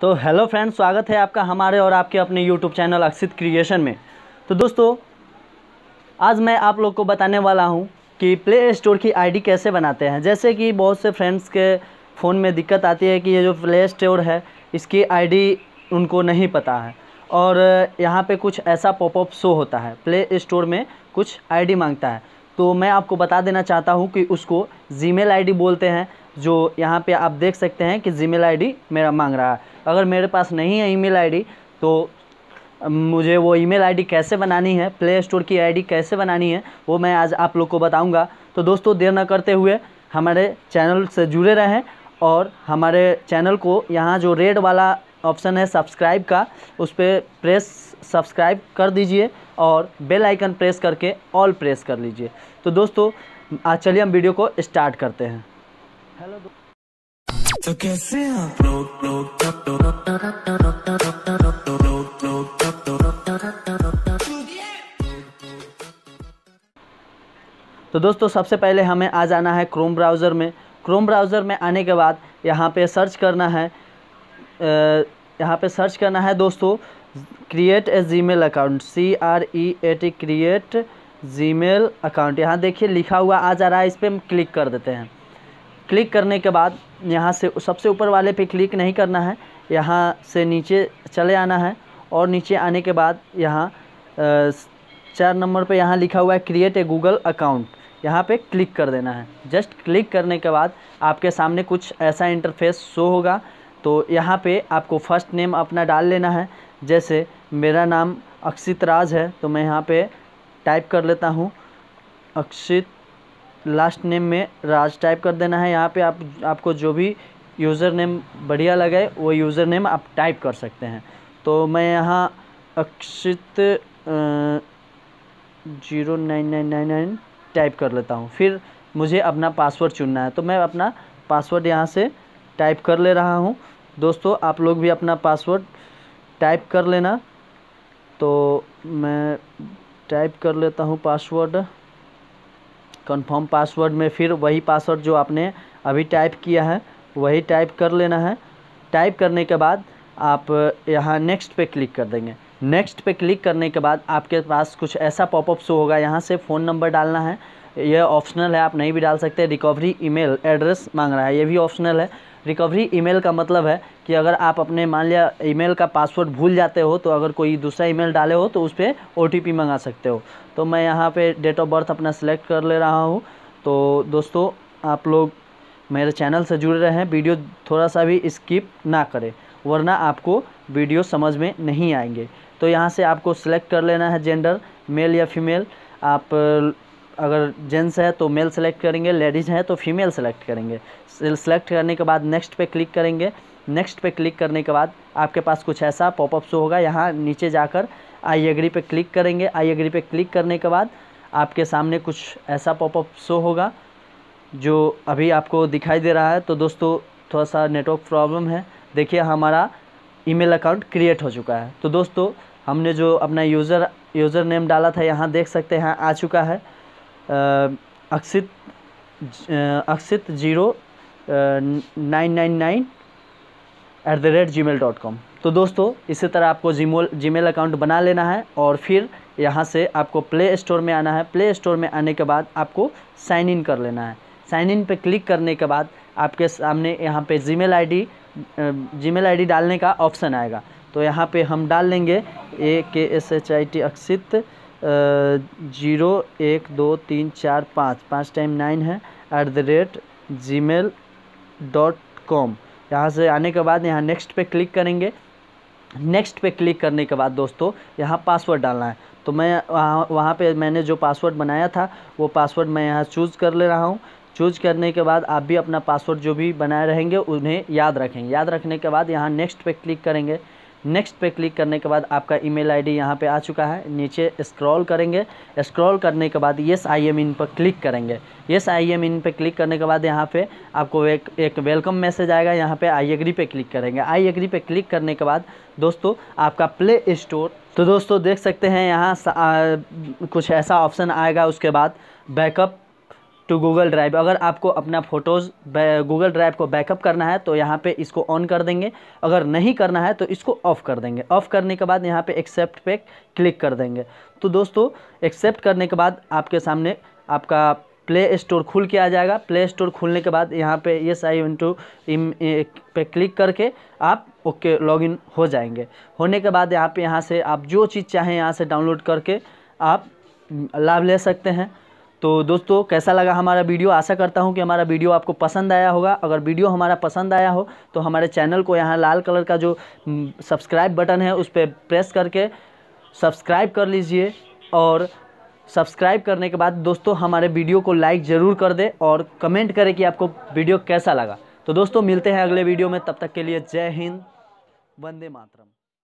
तो hello friends स्वागत है आपका हमारे और आपके अपने यूट्यूब चैनल अक्षित क्रिएशन में तो दोस्तों आज मैं आप लोग को बताने वाला हूँ कि प्ले स्टोर की आईडी कैसे बनाते हैं जैसे कि बहुत से फ्रेंड्स के फ़ोन में दिक्कत आती है कि ये जो प्ले स्टोर है इसकी आईडी उनको नहीं पता है और यहाँ पे कुछ ऐसा पॉपअप शो होता है प्ले स्टोर में कुछ आईडी मांगता है तो मैं आपको बता देना चाहता हूँ कि उसको जीमेल आईडी बोलते हैं जो यहाँ पे आप देख सकते हैं कि जीमेल आईडी मेरा मांग रहा है अगर मेरे पास नहीं है ईमेल आईडी तो मुझे वो ईमेल आईडी कैसे बनानी है प्ले स्टोर की आईडी कैसे बनानी है वो मैं आज आप लोग को बताऊँगा तो दोस्तों देर न करते हुए हमारे चैनल से जुड़े रहें और हमारे चैनल को यहाँ जो रेड वाला ऑप्शन है सब्सक्राइब का उस पर प्रेस सब्सक्राइब कर दीजिए और बेल आइकन प्रेस करके ऑल प्रेस कर लीजिए तो दोस्तों आज चलिए हम वीडियो को स्टार्ट करते हैं हेलो तो कैसे आप लोग लोग तो तो दोस्तों सबसे पहले हमें आ जाना है क्रोम ब्राउज़र में क्रोम ब्राउज़र में आने के बाद यहाँ पे सर्च करना है यहाँ पे सर्च करना है दोस्तों create a Gmail account C R E A T create Gmail account यहाँ देखिए लिखा हुआ आ जा रहा है इस पर हम क्लिक कर देते हैं क्लिक करने के बाद यहाँ से सबसे ऊपर वाले पे क्लिक नहीं करना है यहाँ से नीचे चले आना है और नीचे आने के बाद यहाँ चार नंबर पे यहाँ लिखा हुआ है क्रिएट ए गूगल अकाउंट यहाँ पे क्लिक कर देना है जस्ट क्लिक करने के बाद आपके सामने कुछ ऐसा इंटरफेस शो होगा तो यहाँ पे आपको फर्स्ट नेम अपना डाल लेना है जैसे मेरा नाम अक्षित राज है तो मैं यहाँ पर टाइप कर लेता हूँ अक्षित लास्ट नेम में राज टाइप कर देना है यहाँ पे आप आपको जो भी यूज़र नेम बढ़िया लगे वो यूज़र नेम आप टाइप कर सकते हैं तो मैं यहाँ Akshit zero nine nine nine nine type कर लेता हूँ फिर मुझे अपना पासवर्ड चुनना है तो मैं अपना पासवर्ड यहाँ से टाइप कर ले रहा हूँ दोस्तों आप लोग भी अपना पासवर्ड टाइप कर लेना तो मैं टाइप कर लेता हूँ पासवर्ड कन्फर्म पासवर्ड में फिर वही पासवर्ड जो आपने अभी टाइप किया है वही टाइप कर लेना है टाइप करने के बाद आप यहाँ नेक्स्ट पे क्लिक कर देंगे नेक्स्ट पे क्लिक करने के बाद आपके पास कुछ ऐसा पॉपअप शो होगा यहाँ से फ़ोन नंबर डालना है यह ऑप्शनल है आप नहीं भी डाल सकते रिकवरी ईमेल एड्रेस मांग रहा है ये भी ऑप्शनल है रिकवरी ईमेल का मतलब है कि अगर आप अपने मान लिया ईमेल का पासवर्ड भूल जाते हो तो अगर कोई दूसरा ईमेल डाले हो तो उस पर ओ मंगा सकते हो तो मैं यहाँ पर डेट ऑफ बर्थ अपना सेलेक्ट कर ले रहा हूँ तो दोस्तों आप लोग मेरे चैनल से जुड़े रहें वीडियो थोड़ा सा भी स्किप ना करें वरना आपको वीडियो समझ में नहीं आएंगे तो यहाँ से आपको सिलेक्ट कर लेना है जेंडर मेल या फीमेल आप अगर जेंट्स है तो मेल सेलेक्ट करेंगे लेडीज़ हैं तो फीमेल सेलेक्ट करेंगे सेलेक्ट करने के बाद नेक्स्ट पे क्लिक करेंगे नेक्स्ट पे क्लिक करने के बाद आपके पास कुछ ऐसा पॉपअप शो होगा यहाँ नीचे जाकर आई एग्री पे क्लिक करेंगे आई एग्री पे क्लिक करने के बाद आपके सामने कुछ ऐसा पॉपअप शो होगा जो अभी आपको दिखाई दे रहा है तो दोस्तों थोड़ा सा नेटवर्क प्रॉब्लम है देखिए हमारा ईमेल अकाउंट क्रिएट हो चुका है तो दोस्तों हमने जो अपना यूज़र यूज़र नेम डाला था यहाँ देख सकते हैं आ चुका है Akshit Akshit zero nine nine nine at the rate Gmail dot com तो दोस्तों इसी तरह आपको जीमोल जीमेल अकाउंट बना लेना है और फिर यहाँ से आपको प्ले स्टोर में आना है प्ले स्टोर में आने के बाद आपको साइन इन कर लेना है साइन इन पे क्लिक करने के बाद आपके सामने यहाँ पे जीमेल आईडी जीमेल आईडी डालने का ऑप्शन आएगा तो यहाँ पे हम डाल लेंगे A K S H I T Akshit zero एक दो तीन चार पाँच पाँच टाइम नाइन है at the rate Gmail dot com यहाँ से आने के बाद यहाँ नेक्स्ट पे क्लिक करेंगे नेक्स्ट पे क्लिक करने के बाद दोस्तों यहाँ पासवर्ड डालना है तो मैं वहाँ वहाँ पर मैंने जो पासवर्ड बनाया था वो पासवर्ड मैं यहाँ चूज़ कर ले रहा हूँ चूज करने के बाद आप भी अपना पासवर्ड जो भी बनाए रहेंगे उन्हें याद रखेंगे याद रखने के बाद यहाँ नेक्स्ट पे क्लिक करेंगे नेक्स्ट पे क्लिक करने के बाद आपका ईमेल आईडी यहाँ पे आ चुका है नीचे स्क्रॉल करेंगे स्क्रॉल करने के बाद येस आई एम इन पर क्लिक करेंगे येस आई एम इन पर क्लिक करने के बाद यहाँ पे आपको एक एक वेलकम मैसेज आएगा यहाँ पे आई एग्री पे क्लिक करेंगे आई एग्री पे क्लिक करने के बाद दोस्तों आपका प्ले स्टोर तो दोस्तों देख सकते हैं यहाँ कुछ ऐसा ऑप्शन आएगा उसके बाद बैकअप टू गूगल ड्राइव अगर आपको अपना फ़ोटोज़ गूगल ड्राइव को बैकअप करना है तो यहाँ पे इसको ऑन कर देंगे अगर नहीं करना है तो इसको ऑफ़ कर देंगे ऑफ़ करने के बाद यहाँ पे एक्सेप्ट पे क्लिक कर देंगे तो दोस्तों एक्सेप्ट करने के बाद आपके सामने आपका प्ले स्टोर खुल के आ जाएगा प्ले स्टोर खुलने के बाद यहाँ पे यस आई टू इम पे क्लिक करके आप ओके लॉगिन हो जाएंगे होने के बाद यहाँ पे यहाँ से आप जो चीज़ चाहें यहाँ से डाउनलोड करके आप mm, लाभ ले सकते हैं तो दोस्तों कैसा लगा हमारा वीडियो आशा करता हूँ कि हमारा वीडियो आपको पसंद आया होगा अगर वीडियो हमारा पसंद आया हो तो हमारे चैनल को यहाँ लाल कलर का जो सब्सक्राइब बटन है उस पर प्रेस करके सब्सक्राइब कर लीजिए और सब्सक्राइब करने के बाद दोस्तों हमारे वीडियो को लाइक ज़रूर कर दे और कमेंट करें कि आपको वीडियो कैसा लगा तो दोस्तों मिलते हैं अगले वीडियो में तब तक के लिए जय हिंद वंदे मातरम